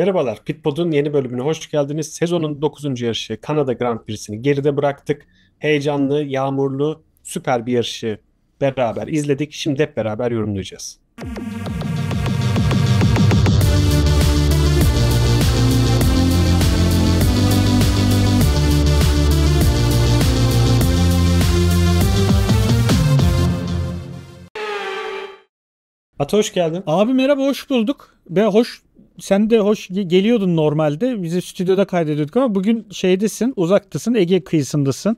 Merhabalar, Pitpod'un yeni bölümüne hoş geldiniz. Sezonun 9. yarışı Kanada Grand Prix'sini geride bıraktık. Heyecanlı, yağmurlu, süper bir yarışı beraber izledik. Şimdi hep beraber yorumlayacağız. Ata hoş geldin. Abi merhaba hoş bulduk. Ve hoş sen de hoş geliyordun normalde. Bizi stüdyoda kaydediyorduk ama bugün şeydesin, uzaktasın, Ege kıyısındasın.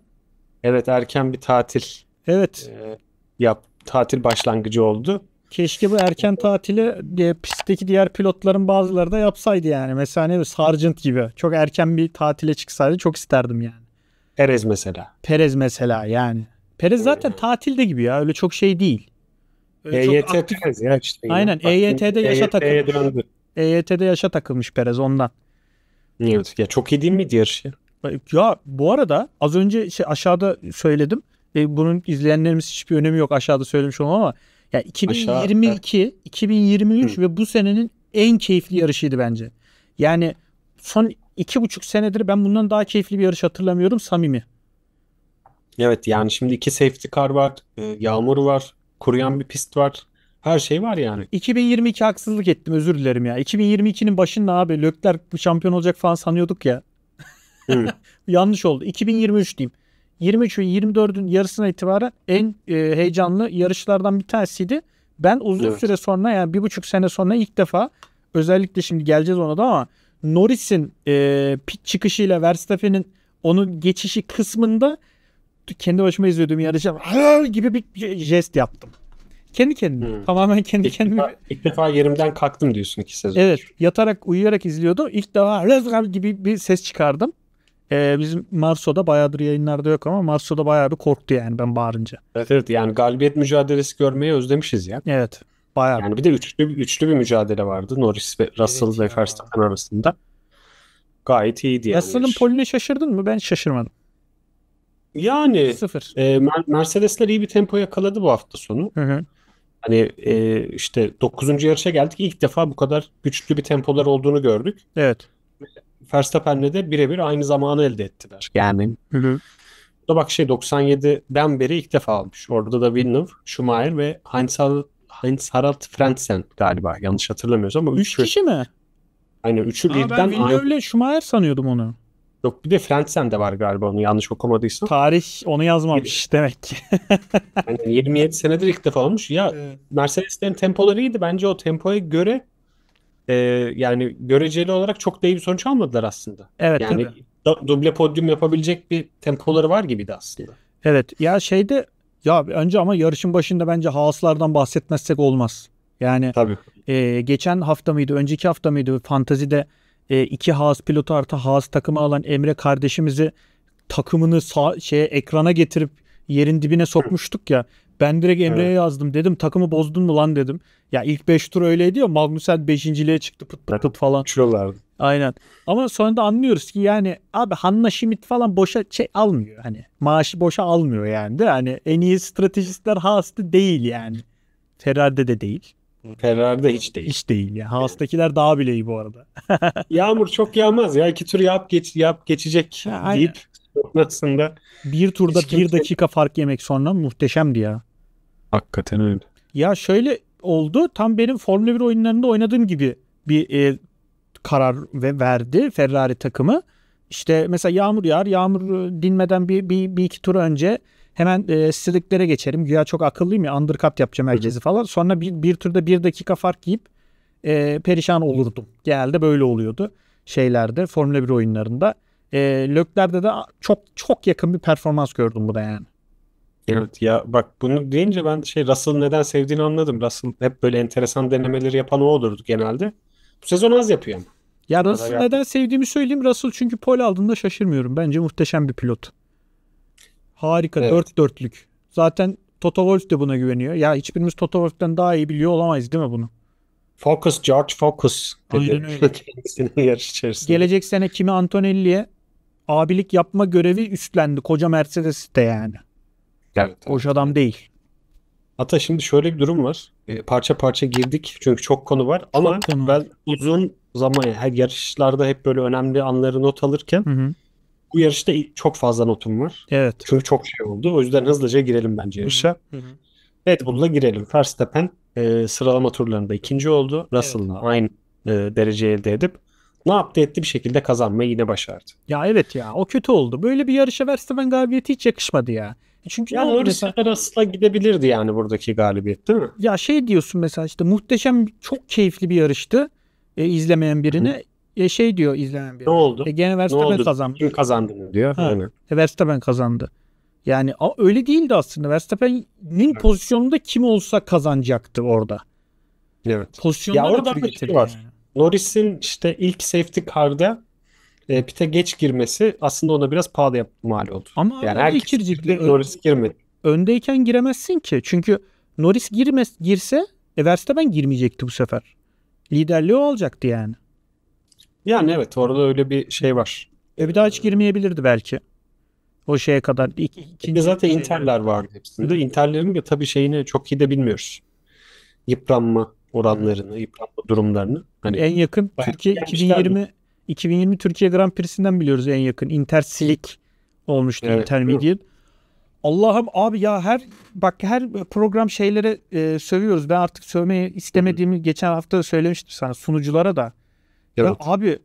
Evet, erken bir tatil. Evet. E, yap tatil başlangıcı oldu. Keşke bu erken tatili e, pistteki diğer pilotların bazıları da yapsaydı yani. Mesela ne Sargent gibi. Çok erken bir tatile çıksaydı çok isterdim yani. Perez mesela. Perez mesela yani. Perez zaten tatilde gibi ya. Öyle çok şey değil. Öyle EYT çok aktif... Perez ya işte. Aynen Bak, e EYT'de yaşa e takıldı. EYT'de yaşa takılmış Perez ondan. Evet ya çok iyi değil miydi yarışı? Ya bu arada az önce şey aşağıda söyledim. E, bunun izleyenlerimiz hiçbir önemi yok aşağıda söylemiş olmam ama ya 2022, Aşağı, 2023 Hı. ve bu senenin en keyifli yarışıydı bence. Yani son iki buçuk senedir ben bundan daha keyifli bir yarış hatırlamıyorum samimi. Evet yani şimdi iki safety car var, e, yağmur var, kuruyan bir pist var. Her şey var yani. 2022 haksızlık ettim özür dilerim ya. 2022'nin başında abi Lökler şampiyon olacak falan sanıyorduk ya. Yanlış oldu. 2023 diyeyim. 23 ve 24'ün yarısına itibaren en e, heyecanlı yarışlardan bir tanesiydi. Ben uzun evet. süre sonra yani bir buçuk sene sonra ilk defa özellikle şimdi geleceğiz ona da ama Norris'in e, pit çıkışıyla Verstappen'in onun geçişi kısmında kendi başıma izlediğim yarışa gibi bir jest yaptım. Kendi kendine. Hmm. Tamamen kendi ilk kendime. Defa, ilk defa yerimden kalktım diyorsun iki sezon. Evet. Yatarak uyuyarak izliyordum. İlk defa Rızgar gibi bir ses çıkardım. Ee, bizim Marso'da bayağıdır yayınlarda yok ama Marso'da bayağı bir korktu yani ben bağırınca. Evet, evet yani galibiyet mücadelesi görmeyi özlemişiz ya. Evet. Bayağı. Yani bir de üçlü, üçlü bir mücadele vardı Norris ve Russell evet ve Verstappen arasında. Gayet iyiydi yani. Russell'ın polüne şaşırdın mı? Ben şaşırmadım. Yani Sıfır. E, Mercedesler iyi bir tempo yakaladı bu hafta sonu. Hı hı. Hani e, işte 9. yarışa geldik. İlk defa bu kadar güçlü bir tempolar olduğunu gördük. Evet. Verstappen'le de birebir aynı zamanı elde ettiler. Yani. Hı hı. Da bak şey 97'den beri ilk defa almış. Orada da Villeneuve, Schumacher ve Heinz, Heinz Harald Frentzen galiba yanlış hatırlamıyorsam ama 3 kişi mi? Aynen üçü birden ben Villeneuve'le Schumacher sanıyordum onu. Yok bir de Frentsen de var galiba onu yanlış okumadıysam. Tarih onu yazmamış evet. demek ki. yani 27 senedir ilk defa olmuş. Ya evet. Mercedes'lerin tempoları iyiydi. Bence o tempoya göre e, yani göreceli olarak çok da iyi bir sonuç almadılar aslında. Evet Yani tabii. duble podyum yapabilecek bir tempoları var gibiydi aslında. Evet ya şeyde ya önce ama yarışın başında bence Haas'lardan bahsetmezsek olmaz. Yani Tabii. E, geçen hafta mıydı önceki hafta mıydı Fantazi'de e, iki Haas pilotu artı Haas takımı alan Emre kardeşimizi takımını sağ, şeye ekrana getirip yerin dibine sokmuştuk ya. Ben direkt Emre'ye evet. yazdım. Dedim takımı bozdun mu lan dedim. Ya ilk 5 tur öyleydi ya Magnussen 5.liğe çıktı pıt pıt pıt falan. Uçuyorlardı. Aynen. Ama sonra da anlıyoruz ki yani abi Hanna Schmidt falan boşa şey almıyor. Hani maaşı boşa almıyor yani. De hani en iyi stratejistler Haas'ta değil yani. Ferrari'de de değil. Ferrari'de hiç değil. Hiç değil ya. Haas'takiler daha bile iyi bu arada. Yağmur çok yağmaz ya. iki tur yap geç yap geçecek ya, deyip sonrasında bir turda hiç bir dakika fark yemek sonra muhteşemdi ya. Hakikaten öyle. Ya şöyle oldu. Tam benim Formula 1 oyunlarında oynadığım gibi bir e, karar ve verdi Ferrari takımı. İşte mesela yağmur yağar. Yağmur e, dinmeden bir, bir, bir iki tur önce Hemen e, siliklere geçerim. Güya çok akıllıyım ya undercut yapacağım herkesi falan. Sonra bir, bir türde bir dakika fark yiyip e, perişan olurdum. Genelde böyle oluyordu şeylerde Formula 1 oyunlarında. E, Lökler'de de çok çok yakın bir performans gördüm bu da yani. Evet ya bak bunu deyince ben şey Russell'ın neden sevdiğini anladım. Russell hep böyle enteresan denemeleri yapan o olurdu genelde. Bu sezon az yapıyor ama. Ya Russell neden sevdiğimi söyleyeyim. Russell çünkü pole aldığında şaşırmıyorum. Bence muhteşem bir pilot. Harika. Evet. Dört dörtlük. Zaten Toto Wolff de buna güveniyor. Ya hiçbirimiz Toto Wolff'ten daha iyi biliyor olamayız değil mi bunu? Focus George Focus Aynen öyle. yarış içerisinde. Gelecek sene kimi Antonelli'ye abilik yapma görevi üstlendi. Koca Mercedes de yani. Evet, Boş evet. adam değil. Hatta şimdi şöyle bir durum var. E, parça parça girdik çünkü çok konu var. Ama konu. ben uzun zaman her yarışlarda hep böyle önemli anları not alırken hı hı bu yarışta çok fazla notum var. Evet. Çünkü çok şey oldu. O yüzden hızlıca girelim bence yarışa. Hı hı. Red Bull'la girelim. Verstappen e, sıralama turlarında ikinci oldu. Russell'la evet. aynı e, derece elde edip ne yaptı etti bir şekilde kazanmayı yine başardı. Ya evet ya o kötü oldu. Böyle bir yarışa Verstappen galibiyeti hiç yakışmadı ya. E çünkü yani orası mesela... gidebilirdi yani buradaki galibiyet değil mi? Ya şey diyorsun mesela işte muhteşem çok keyifli bir yarıştı. E, izlemeyen birine. Hı ya şey diyor izlenen bir. Ne oldu? E, gene Verstappen kazandı. Kim kazandı diyor. yani. E, Verstappen kazandı. Yani a, öyle değildi aslında. Verstappen'in evet. pozisyonunda kim olsa kazanacaktı orada. Evet. Pozisyonda ya orada bir şey var. Yani. Norris'in işte ilk safety car'da e, pite geç girmesi aslında ona biraz pahalı yap mal oldu. Ama yani herkes Norris girmedi. Öndeyken giremezsin ki. Çünkü Norris girmez girse e, Verstappen girmeyecekti bu sefer. Liderliği o olacaktı yani. Yani evet orada öyle bir şey var. E bir daha hiç girmeyebilirdi belki. O şeye kadar. İki, ikinci bir zaten Inter'ler vardı hepsinde. İnterlerin de tabii şeyini çok iyi de bilmiyoruz. Yıpranma oranlarını, yıpranma durumlarını. Hani en yakın Türkiye 2020 2020 Türkiye Grand Prix'sinden biliyoruz en yakın. Inter Silik olmuştu evet, Intermediate. Allah'ım abi ya her bak her program şeylere e, sövüyoruz. Ben artık sövmeyi istemediğimi geçen hafta söylemiştim sana sunuculara da. Yarat. Ya abi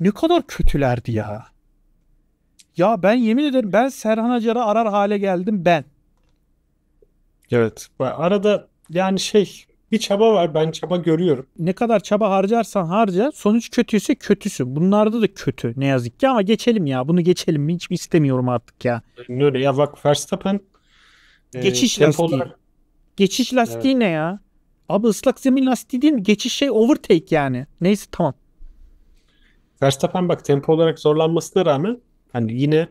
ne kadar kötülerdi ya. Ya ben yemin ederim ben Serhan Acar'ı arar hale geldim ben. Evet. Arada yani şey bir çaba var ben çaba görüyorum. Ne kadar çaba harcarsan harca sonuç kötüyse kötüsü. Bunlarda da kötü ne yazık ki ama geçelim ya bunu geçelim hiç istemiyorum artık ya. Öyle ya bak Verstappen e, geçiş e, lastiği. Geçiş lastiği evet. ne ya? Abi ıslak zemin lastiği değil mi? Geçiş şey overtake yani. Neyse tamam. Verstappen bak tempo olarak zorlanmasına rağmen hani yine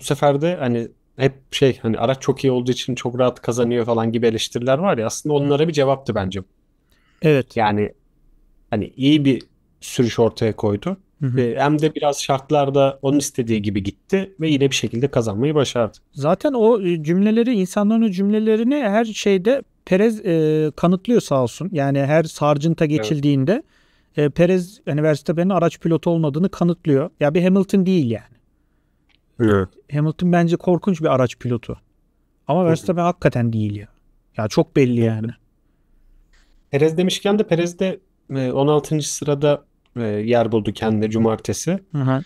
bu sefer de hani hep şey hani araç çok iyi olduğu için çok rahat kazanıyor falan gibi eleştiriler var ya aslında onlara bir cevaptı bence. Evet. Yani hani iyi bir sürüş ortaya koydu. Hı hı. hem de biraz şartlarda onun istediği gibi gitti ve yine bir şekilde kazanmayı başardı. Zaten o e, cümleleri insanların cümlelerini her şeyde Perez e, kanıtlıyor sağ olsun. Yani her sarcınta geçildiğinde evet. e, Perez hani Verstappen'in araç pilotu olmadığını kanıtlıyor. Ya bir Hamilton değil yani. Evet. Hamilton bence korkunç bir araç pilotu. Ama Verstappen evet. hakikaten değil ya. Ya çok belli yani. Perez demişken de Perez de 16. E, sırada e, yer buldu kendine cumartesi. Hı hı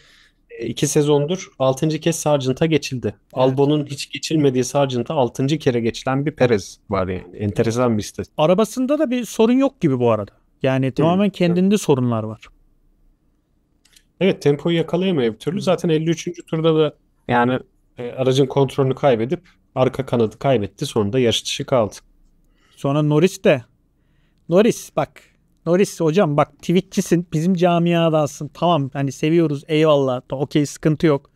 iki sezondur Altıncı kez Sargent'a geçildi. Evet. Albon'un hiç geçilmediği Sargent'a altıncı kere geçilen bir Perez var yani. Enteresan bir istatistik. Arabasında da bir sorun yok gibi bu arada. Yani tamamen kendinde evet. sorunlar var. Evet tempoyu yakalayamıyor bir türlü. Zaten 53. turda da yani e, aracın kontrolünü kaybedip arka kanadı kaybetti. Sonunda yarış dışı kaldı. Sonra Norris de Norris bak Norris hocam bak tweetçisin bizim camiadansın tamam hani seviyoruz eyvallah okey sıkıntı yok.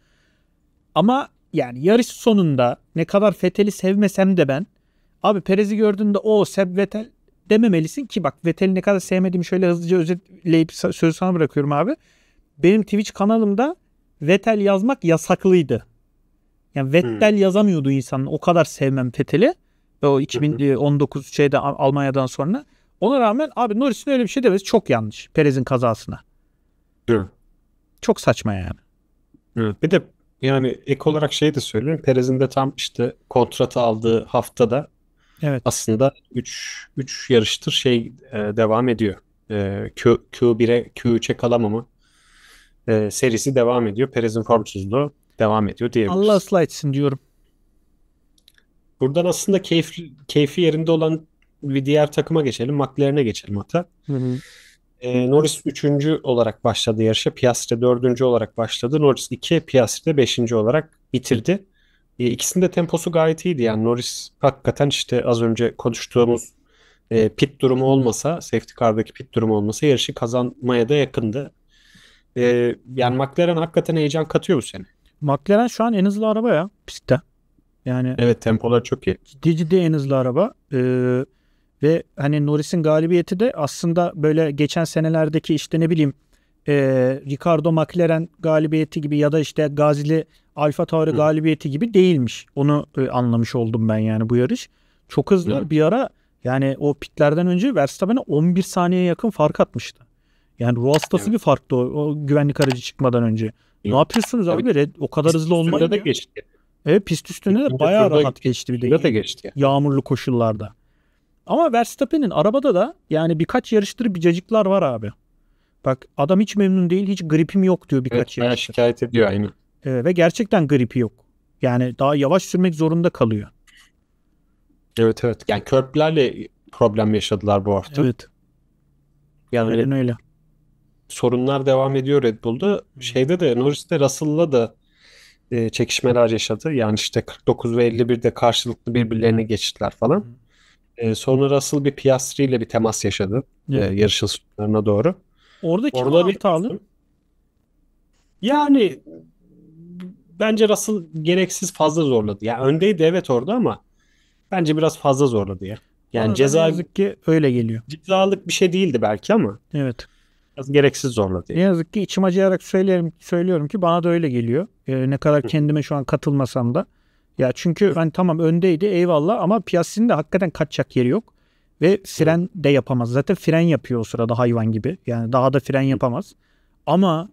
Ama yani yarış sonunda ne kadar Vettel'i sevmesem de ben abi Perez'i gördüğünde o Seb Vettel dememelisin ki bak Vettel'i ne kadar sevmediğimi şöyle hızlıca özetleyip sözü sana bırakıyorum abi. Benim Twitch kanalımda Vettel yazmak yasaklıydı. Yani hmm. Vettel hmm. yazamıyordu insan. O kadar sevmem Vettel'i. o 2019 e, şeyde Almanya'dan sonra. Ona rağmen abi Norris'in öyle bir şey demesi çok yanlış. Perez'in kazasına. Evet. Çok saçma yani. Evet. Bir de yani ek olarak şey de söyleyeyim. Perez'in de tam işte kontratı aldığı haftada evet. aslında 3 3 yarıştır şey e, devam ediyor. E, Q, Q1'e Q3'e kalamamı e, serisi devam ediyor. Perez'in formsuzluğu devam ediyor diyebiliriz. Allah ıslah etsin diyorum. Buradan aslında keyif, keyfi yerinde olan bir diğer takıma geçelim. McLaren'e geçelim hatta. Hı hı. E, Norris 3. olarak başladı yarışa. Piastri 4. olarak başladı. Norris 2, Piastri de 5. olarak bitirdi. E, ikisinin de temposu gayet iyiydi. Yani Norris hakikaten işte az önce konuştuğumuz e, pit durumu olmasa, safety car'daki pit durumu olmasa yarışı kazanmaya da yakındı. E, yani McLaren hakikaten heyecan katıyor bu sene. McLaren şu an en hızlı araba ya pistte. Yani evet tempolar çok iyi. Ciddi ciddi en hızlı araba. Ee, ve hani Norris'in galibiyeti de aslında böyle geçen senelerdeki işte ne bileyim e, Ricardo McLaren galibiyeti gibi ya da işte Gazili Alfa Tauri galibiyeti gibi değilmiş. Onu e, anlamış oldum ben yani bu yarış. Çok hızlı bir ara yani o pitlerden önce Verstappen'e 11 saniyeye yakın fark atmıştı. Yani ruh hastası evet. bir farktı o, o güvenlik aracı çıkmadan önce. Evet. Ne yapıyorsunuz abi? Evet. O kadar hızlı olmayı. da geçti. Evet pist üstünde de bayağı rahat geçti bir de. Da geçti. Yağmurlu koşullarda. Ama Verstappen'in arabada da yani birkaç yarıştır bicacıklar var abi. Bak adam hiç memnun değil. Hiç gripim yok diyor birkaç evet, yarıştır. şikayet ediyor aynı. Ee, ve gerçekten gripi yok. Yani daha yavaş sürmek zorunda kalıyor. Evet evet. Yani körplerle problem yaşadılar bu hafta. Evet. Yani öyle, öyle. Sorunlar devam ediyor Red Bull'da. Hmm. Şeyde de Norris'te Russell'la da e, çekişmeler yaşadı. Yani işte 49 ve 51'de karşılıklı birbirlerine geçtiler falan. Hmm. E, sonra Russell bir Piastri ile bir temas yaşadı. Evet. E, yarışın sonlarına doğru. Orada kim Orada bir hatalı? Yani bence Russell gereksiz fazla zorladı. Ya yani öndeydi evet orada ama bence biraz fazla zorladı ya. Yani Bana ceza yazık ki öyle geliyor. Cezalık bir şey değildi belki ama. Evet. Biraz gereksiz zorladı. Ne yazık ki içim acıyarak söylerim, söylüyorum ki bana da öyle geliyor. Ee, ne kadar kendime şu an katılmasam da. Ya çünkü ben tamam öndeydi eyvallah ama Piastri'nin de hakikaten kaçacak yeri yok. Ve fren de yapamaz. Zaten fren yapıyor o sırada hayvan gibi. Yani daha da fren yapamaz. Ama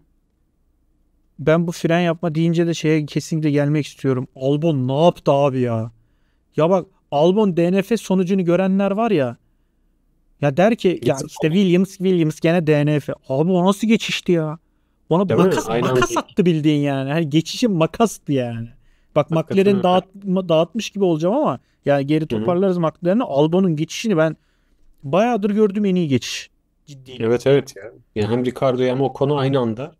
ben bu fren yapma deyince de şeye kesinlikle gelmek istiyorum. Albon ne yaptı abi ya? Ya bak Albon DNF sonucunu görenler var ya. Ya der ki ya işte Williams Williams gene DNF. Abi o nasıl geçişti ya? Ona Değil makas, mi? attı bildiğin yani. Hani geçişi makastı yani. Bak McLaren dağıt, dağıtmış gibi olacağım ama yani geri toparlarız McLaren'ı. Albon'un geçişini ben bayağıdır gördüğüm en iyi geçiş. Ciddi. Evet evet ya. Yani hem Ricardo hem konu aynı anda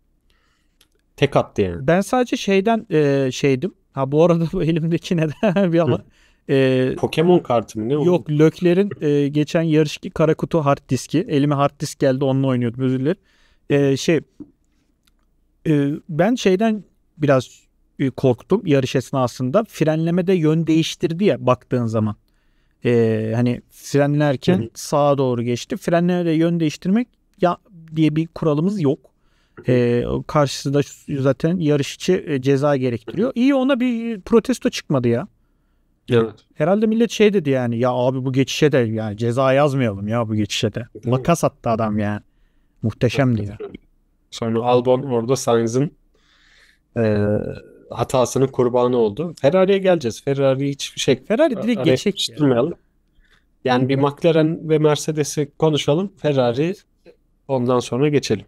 tek attı yani. Ben sadece şeyden e, şeydim. Ha bu arada bu elimdeki neden bir ama e, Pokemon kartı mı ne oldu? Yok Lökler'in e, geçen yarışki kara kutu hard diski. Elime hard disk geldi onunla oynuyordum özür dilerim. E, şey e, ben şeyden biraz korktum yarış esnasında. Frenleme de yön değiştirdi ya baktığın zaman. Ee, hani frenlerken Hı. sağa doğru geçti. Frenleme de yön değiştirmek ya diye bir kuralımız yok. Ee, karşısında zaten yarışçı e, ceza gerektiriyor. İyi ona bir protesto çıkmadı ya. Evet. Herhalde millet şey dedi yani ya abi bu geçişe de yani ceza yazmayalım ya bu geçişe de. Makas attı adam yani. muhteşem ya. Sonra Albon orada Sainz'in ee, hatasının kurbanı oldu. Ferrari'ye geleceğiz. Ferrari hiçbir şey Ferrari direkt geçecek. geçiştirmeyelim. Yani bir McLaren ve Mercedes'i konuşalım. Ferrari ondan sonra geçelim.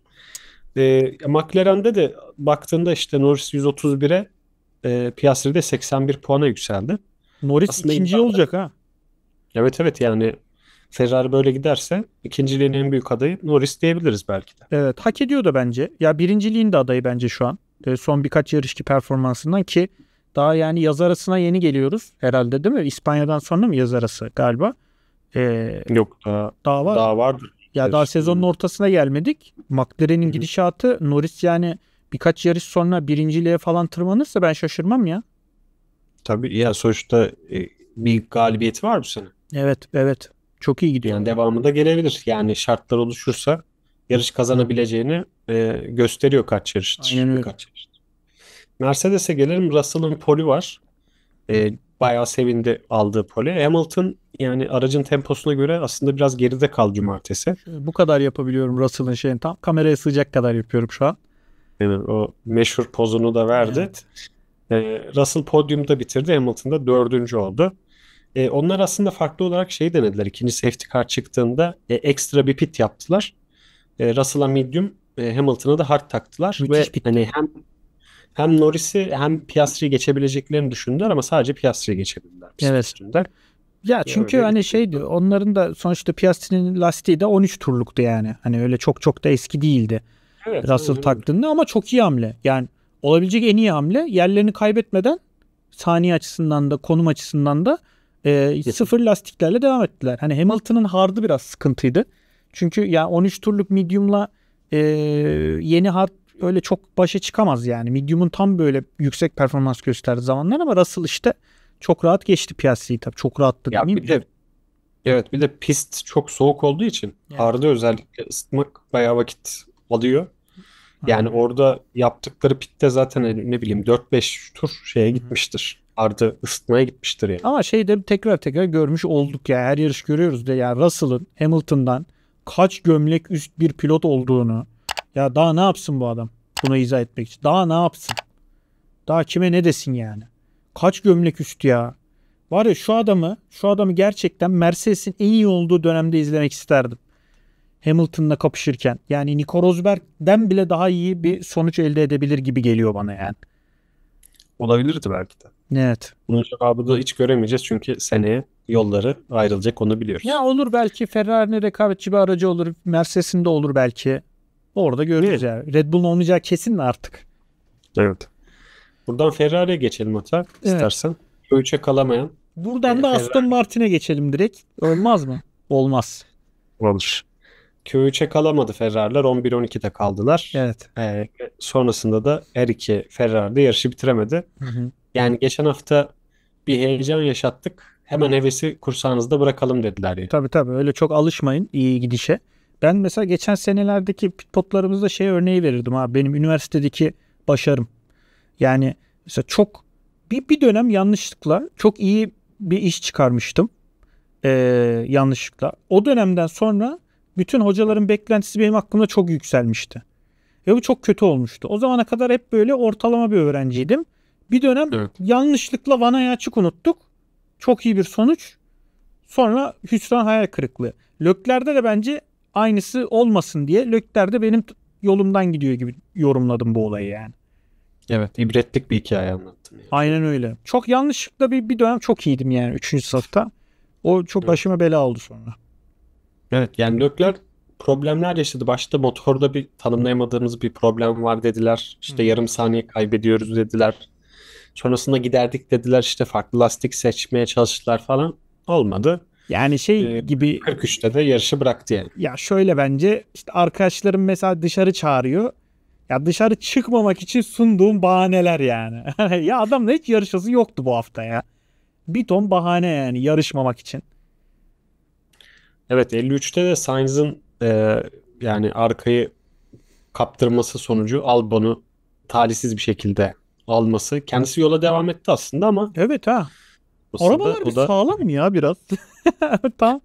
E, McLaren'de de baktığında işte Norris 131'e e, Piastri'de 81 puana yükseldi. Norris Aslında ikinci iddialı. olacak ha. Evet evet yani Ferrari böyle giderse ikinciliğin en büyük adayı Norris diyebiliriz belki de. Evet hak ediyor da bence. Ya birinciliğin de adayı bence şu an. E, son birkaç yarışki performansından ki daha yani yaz arasına yeni geliyoruz herhalde değil mi? İspanya'dan sonra mı yaz arası galiba? Ee, Yok daha, daha var. Daha vardır. Ya daha sezonun ortasına gelmedik. McLaren'in gidişatı Norris yani birkaç yarış sonra birinciliğe falan tırmanırsa ben şaşırmam ya. Tabii ya sonuçta e, bir galibiyeti var bu sene. Evet evet çok iyi gidiyor. Yani devamında gelebilir. Yani şartlar oluşursa yarış kazanabileceğini e, gösteriyor kaç yarıştır. Aynen öyle. Kaç yarıştır. Mercedes'e gelelim. Russell'ın poli var. E, bayağı sevindi aldığı poli. Hamilton yani aracın temposuna göre aslında biraz geride kaldı cumartesi. Bu kadar yapabiliyorum Russell'ın şeyini tam kameraya sığacak kadar yapıyorum şu an. Yani o meşhur pozunu da verdi. Evet. E, Russell podyumda bitirdi. Hamilton'da dördüncü oldu. E, onlar aslında farklı olarak şey denediler. İkinci safety car çıktığında e, ekstra bir pit yaptılar. E, Russell'a medium, e, Hamilton'a da hard taktılar Müthiş ve bir... hani hem hem Norris'i hem Piastri'yi geçebileceklerini düşündüler ama sadece Piastri'yi geçebildiler. Evet. düşündüler. Ya çünkü ya hani şey şeydi da. onların da sonuçta Piastri'nin lastiği de 13 turluktu yani. Hani öyle çok çok da eski değildi. Evet, Russell evet. taktığında ama çok iyi hamle. Yani olabilecek en iyi hamle yerlerini kaybetmeden saniye açısından da konum açısından da e, sıfır lastiklerle devam ettiler. Hani Hamilton'ın hardı biraz sıkıntıydı. Çünkü ya 13 turluk medium'la e, yeni harp öyle çok başa çıkamaz yani. Medium'un tam böyle yüksek performans gösterdiği zamanlar ama Russell işte çok rahat geçti piyasayı tabii. Çok rahattı ya değil bir mi? De, evet bir de pist çok soğuk olduğu için yani. özellikle ısıtmak bayağı vakit alıyor. Yani Aynen. orada yaptıkları pitte zaten hani ne bileyim 4-5 tur şeye gitmiştir. Ardı ısıtmaya gitmiştir yani. Ama şeyde tekrar tekrar görmüş olduk ya. Her yarış görüyoruz de yani Russell'ın Hamilton'dan kaç gömlek üst bir pilot olduğunu. Ya daha ne yapsın bu adam? buna izah etmek için. Daha ne yapsın? Daha kime ne desin yani? Kaç gömlek üst ya? Var ya şu adamı, şu adamı gerçekten Mercedes'in en iyi olduğu dönemde izlemek isterdim. Hamilton'la kapışırken. Yani Nico Rosberg'den bile daha iyi bir sonuç elde edebilir gibi geliyor bana yani. Olabilirdi belki de. Evet. Bunun cevabı da hiç göremeyeceğiz çünkü seneye yolları ayrılacak onu biliyoruz. Ya olur belki Ferrari'nin rekabetçi bir aracı olur. Mercedes'in de olur belki. Orada göreceğiz. evet. Red Bull'un olmayacağı kesin mi artık? Evet. Buradan Ferrari'ye geçelim hatta evet. istersen. Öğüçe kalamayan. Buradan e, da Ferrari. Aston Martin'e geçelim direkt. Olmaz mı? Olmaz. Olur. Q3'e kalamadı Ferrari'ler. 11-12'de kaldılar. Evet. Ee, sonrasında da her iki Ferrari yarışı bitiremedi. Hı hı. Yani geçen hafta bir heyecan yaşattık. Hemen hevesi kursağınızda bırakalım dediler yani. Tabii tabii öyle çok alışmayın iyi gidişe. Ben mesela geçen senelerdeki pitpotlarımızda şey örneği verirdim abi benim üniversitedeki başarım. Yani mesela çok bir, bir dönem yanlışlıkla çok iyi bir iş çıkarmıştım. Ee, yanlışlıkla. O dönemden sonra bütün hocaların beklentisi benim aklımda çok yükselmişti. Ve bu çok kötü olmuştu. O zamana kadar hep böyle ortalama bir öğrenciydim. Bir dönem evet. yanlışlıkla açık unuttuk. Çok iyi bir sonuç. Sonra hüsran hayal kırıklığı. Lökler'de de bence aynısı olmasın diye Lökler'de benim yolumdan gidiyor gibi yorumladım bu olayı yani. Evet ibretlik bir hikaye anlattın Yani. Aynen öyle. Çok yanlışlıkla bir, bir dönem çok iyiydim yani 3. safta O çok evet. başıma bela oldu sonra. Evet yani Lökler problemler yaşadı. Başta motorda bir tanımlayamadığımız bir problem var dediler. İşte Hı. yarım saniye kaybediyoruz dediler. Sonrasında giderdik dediler işte farklı lastik seçmeye çalıştılar falan. Olmadı. Yani şey ee, gibi 43'te de yarışı bıraktı yani. Ya şöyle bence işte arkadaşlarım mesela dışarı çağırıyor. Ya dışarı çıkmamak için sunduğum bahaneler yani. ya adamla hiç yarışası yoktu bu hafta ya. Bir ton bahane yani yarışmamak için. Evet 53'te de Sainz'ın e, yani arkayı kaptırması sonucu Albon'u talihsiz bir şekilde alması. Kendisi yola devam etti aslında ama. Evet ha. Arabalar da, bir da... sağlam ya biraz. Tam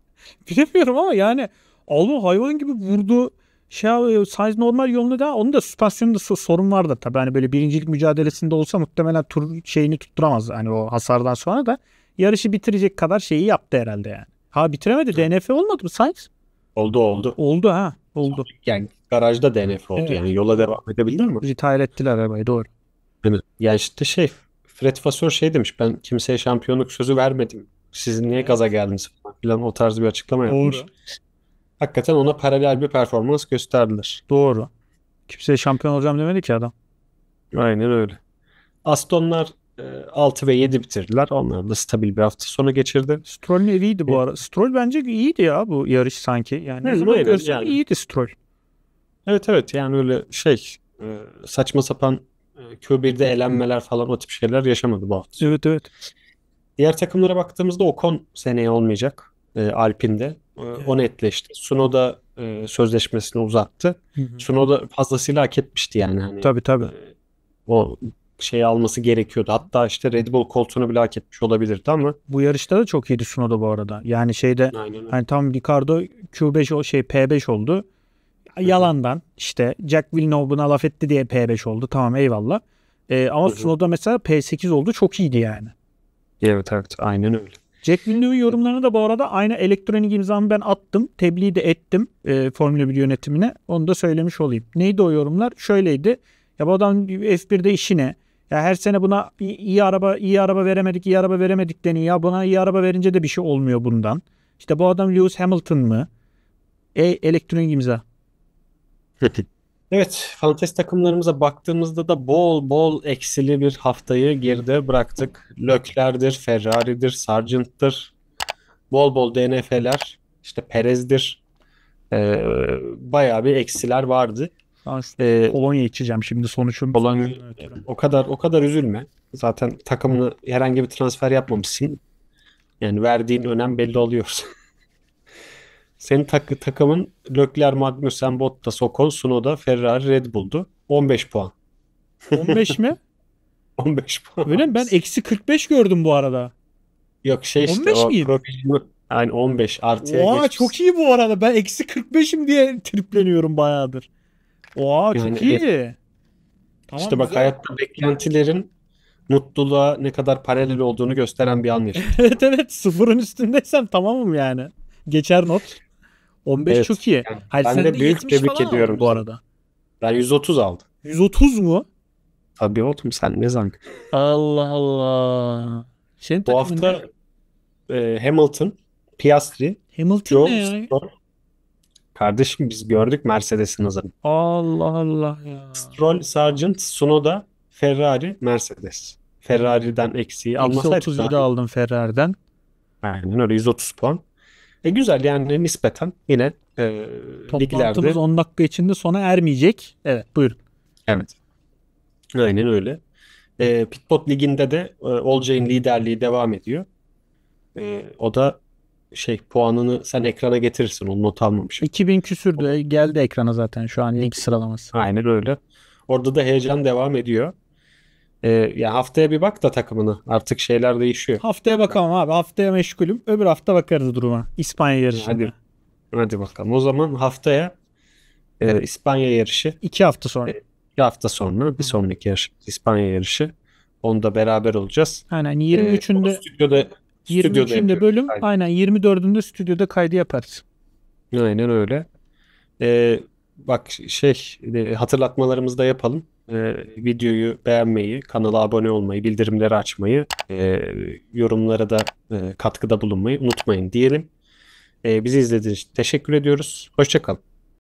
bilemiyorum ama yani Albon hayvan gibi vurdu. Şey e, size normal yolunu da onun da süspansiyonunda sorun vardı tabii. Hani böyle birincilik mücadelesinde olsa muhtemelen tur şeyini tutturamaz. Hani o hasardan sonra da yarışı bitirecek kadar şeyi yaptı herhalde yani. Ha bitiremedi. DNF olmadı mı Sainz? Oldu oldu. Oldu ha. Oldu. Yani garajda DNF oldu evet. yani. Yola devam edebildiler mi? Retire ettiler arabayı doğru. Yani, yani işte şey Fred Fasör şey demiş ben kimseye şampiyonluk sözü vermedim. Siz niye gaza geldiniz falan o tarz bir açıklama yapmış. Doğru. Hakikaten ona paralel bir performans gösterdiler. Doğru. Kimseye şampiyon olacağım demedi ki adam. Aynen öyle. Astonlar 6 e, ve 7 bitirdiler. Onlar da stabil bir hafta sonu geçirdi. Stroll'ün eviydi bu e, ara. Stroll bence iyiydi ya bu yarış sanki. Yani zaman ne yani. iyiydi Stroll. Evet evet yani öyle şey e, saçma sapan Köbirde e, 1de elenmeler falan o tip şeyler yaşamadı bu hafta. Evet evet. Diğer takımlara baktığımızda Ocon seneye olmayacak e, Alpin'de. E, O netleşti. Sunoda e, sözleşmesini uzattı. Hı da fazlasıyla hak etmişti yani. Hani, tabii tabii. E, o şeyi alması gerekiyordu. Hatta işte Red Bull koltuğunu bile hak etmiş olabilirdi ama. Bu yarışta da çok iyiydi Sunoda bu arada. Yani şeyde Aynen. hani tam Ricardo Q5 o şey P5 oldu yalandan işte Jack Villeneuve buna laf etti diye P5 oldu. Tamam eyvallah. E, ama Snow'da mesela P8 oldu. Çok iyiydi yani. Evet evet aynen öyle. Jack Villeneuve'un yorumlarını da bu arada aynı elektronik imzamı ben attım. Tebliğ de ettim e, Formula 1 yönetimine. Onu da söylemiş olayım. Neydi o yorumlar? Şöyleydi. Ya bu adam F1'de işi ne? Ya her sene buna iyi araba iyi araba veremedik iyi araba veremedik deniyor. Ya buna iyi araba verince de bir şey olmuyor bundan. İşte bu adam Lewis Hamilton mı? E elektronik imza evet, fantezi takımlarımıza baktığımızda da bol bol eksili bir haftayı geride bıraktık. Löklerdir, Ferrari'dir, Sargent'tır. Bol bol DNF'ler, işte Perez'dir. Ee, bayağı bir eksiler vardı. Ben ee, Polonya içeceğim şimdi sonuçum. Polonya o kadar o kadar üzülme. Zaten takımını herhangi bir transfer yapmamışsın. Yani verdiğin önem belli oluyor. Senin takı, takımın Lökler, Magnussen, Bottas, Ocon, Sunoda, Ferrari, Red Bull'du. 15 puan. 15 mi? 15 puan. Öyle mi? Ben eksi 45 gördüm bu arada. Yok şey işte 15 o miydi? profilini yani 15 artıya Oha geçmiş. çok iyi bu arada. Ben eksi 45'im diye tripleniyorum bayağıdır. Oha çok Yani iyi. Tamam, işte bak güzel. hayatta beklentilerin mutluluğa ne kadar paralel olduğunu gösteren bir an yaşadık. evet evet sıfırın üstündeysem tamamım yani. Geçer not. 15 evet. çok iyi. Yani Hayır, ben de büyük tebrik ediyorum. Bu arada. Ben 130 aldım. 130 mu? Tabii oğlum sen ne zank. Allah Allah. Senin bu hafta e, Hamilton, Piastri, Hamilton Joe, ya? Kardeşim biz gördük Mercedes'in hazırını. Allah Allah ya. Stroll, Sargent, Sunoda, Ferrari, Mercedes. Ferrari'den eksiği almasaydı. 137 aldım Ferrari'den. Aynen öyle 130 puan. E güzel yani nispeten yine e, Toplantımız liglerde... 10 dakika içinde sona ermeyecek. Evet buyurun. Evet. Aynen öyle. E, Pitbot liginde de e, Olcay'ın liderliği devam ediyor. E, o da şey puanını sen ekrana getirirsin. Onu not almamışım. 2000 küsürdü. E, geldi ekrana zaten şu an lig sıralaması. Aynen öyle. Orada da heyecan devam ediyor. Ee, ya haftaya bir bak da takımını. Artık şeyler değişiyor. Haftaya bakamam abi. Haftaya meşgulüm. Öbür hafta bakarız duruma. İspanya yarışı. Hadi, hadi bakalım. O zaman haftaya e, İspanya yarışı. İki hafta sonra. E, iki hafta sonra. Bir sonraki yarış. İspanya yarışı. Onda beraber olacağız. Aynen 23'ünde. Ee, stüdyoda, 23'ünde bölüm. Aynen 24'ünde stüdyoda kaydı yaparız. Aynen öyle. Ee, bak şey e, hatırlatmalarımızı da yapalım e, videoyu beğenmeyi, kanala abone olmayı, bildirimleri açmayı, e, yorumlara da e, katkıda bulunmayı unutmayın diyelim. E, bizi izlediğiniz için teşekkür ediyoruz. Hoşçakalın.